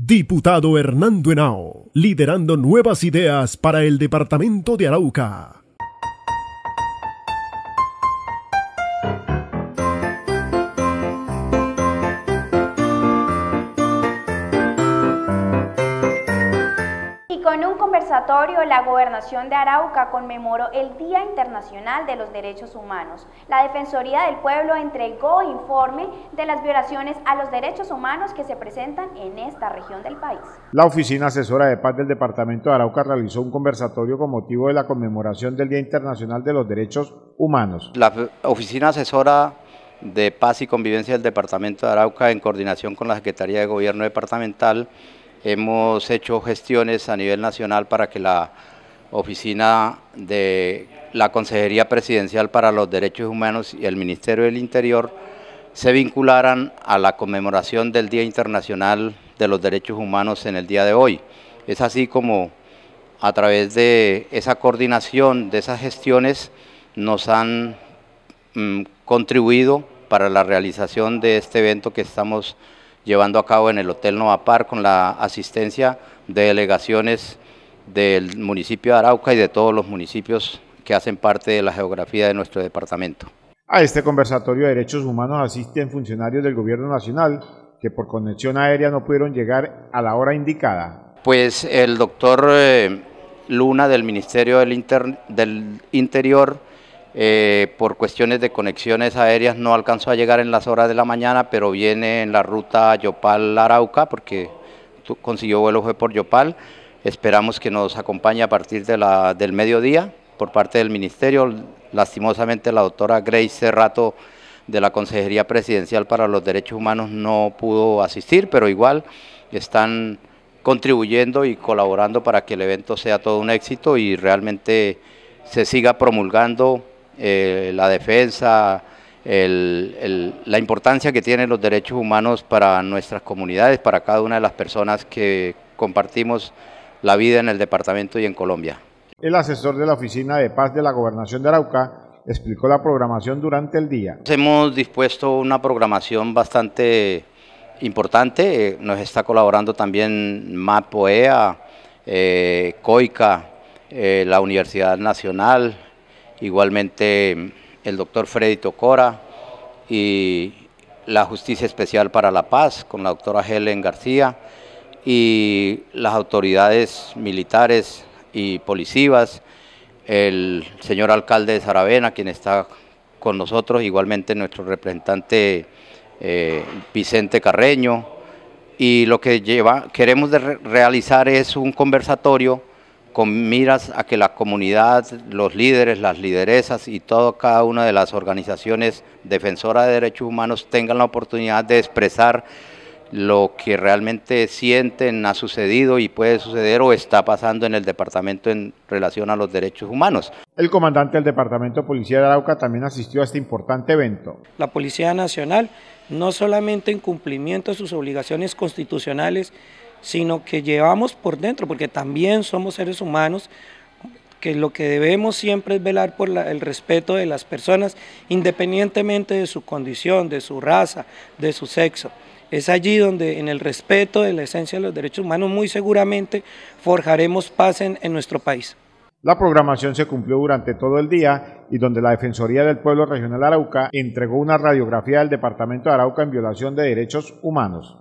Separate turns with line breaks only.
Diputado Hernando Henao, liderando nuevas ideas para el departamento de Arauca.
en un conversatorio, la Gobernación de Arauca conmemoró el Día Internacional de los Derechos Humanos. La Defensoría del Pueblo entregó informe de las violaciones a los derechos humanos que se presentan en esta región del país.
La Oficina Asesora de Paz del Departamento de Arauca realizó un conversatorio con motivo de la conmemoración del Día Internacional de los Derechos Humanos.
La Oficina Asesora de Paz y Convivencia del Departamento de Arauca, en coordinación con la Secretaría de Gobierno Departamental, Hemos hecho gestiones a nivel nacional para que la oficina de la Consejería Presidencial para los Derechos Humanos y el Ministerio del Interior se vincularan a la conmemoración del Día Internacional de los Derechos Humanos en el día de hoy. Es así como a través de esa coordinación, de esas gestiones, nos han mm, contribuido para la realización de este evento que estamos llevando a cabo en el Hotel Novapar con la asistencia de delegaciones del municipio de Arauca y de todos los municipios que hacen parte de la geografía de nuestro departamento.
A este conversatorio de derechos humanos asisten funcionarios del Gobierno Nacional que por conexión aérea no pudieron llegar a la hora indicada.
Pues el doctor eh, Luna del Ministerio del, del Interior eh, por cuestiones de conexiones aéreas no alcanzó a llegar en las horas de la mañana, pero viene en la ruta Yopal-Arauca, porque consiguió vuelo fue por Yopal. Esperamos que nos acompañe a partir de la, del mediodía por parte del Ministerio. Lastimosamente la doctora Grace Cerrato de la Consejería Presidencial para los Derechos Humanos no pudo asistir, pero igual están contribuyendo y colaborando para que el evento sea todo un éxito y realmente se siga promulgando eh, la defensa, la importancia que tienen los derechos humanos para nuestras comunidades, para cada una de las personas que compartimos la vida en el departamento y en Colombia.
El asesor de la Oficina de Paz de la Gobernación de Arauca explicó la programación durante el día.
Hemos dispuesto una programación bastante importante, eh, nos está colaborando también MAPOEA, eh, COICA, la Universidad Nacional, igualmente el doctor Freddy Tocora y la Justicia Especial para la Paz con la doctora Helen García y las autoridades militares y policivas, el señor alcalde de Saravena, quien está con nosotros, igualmente nuestro representante eh, Vicente Carreño, y lo que lleva, queremos realizar es un conversatorio con miras a que la comunidad, los líderes, las lideresas y todo cada una de las organizaciones defensoras de derechos humanos tengan la oportunidad de expresar lo que realmente sienten ha sucedido y puede suceder o está pasando en el departamento en relación a los
derechos humanos. El comandante del Departamento de Policía de Arauca también asistió a este importante evento. La
Policía Nacional no solamente en cumplimiento de sus obligaciones constitucionales, sino que llevamos por dentro, porque también somos seres humanos, que lo que debemos siempre es velar por el respeto de las personas, independientemente de su condición, de su raza, de su sexo. Es allí donde en el respeto de la esencia de los derechos humanos muy seguramente forjaremos paz en, en nuestro país.
La programación se cumplió durante todo el día y donde la Defensoría del Pueblo Regional Arauca entregó una radiografía del Departamento de Arauca en violación de derechos humanos.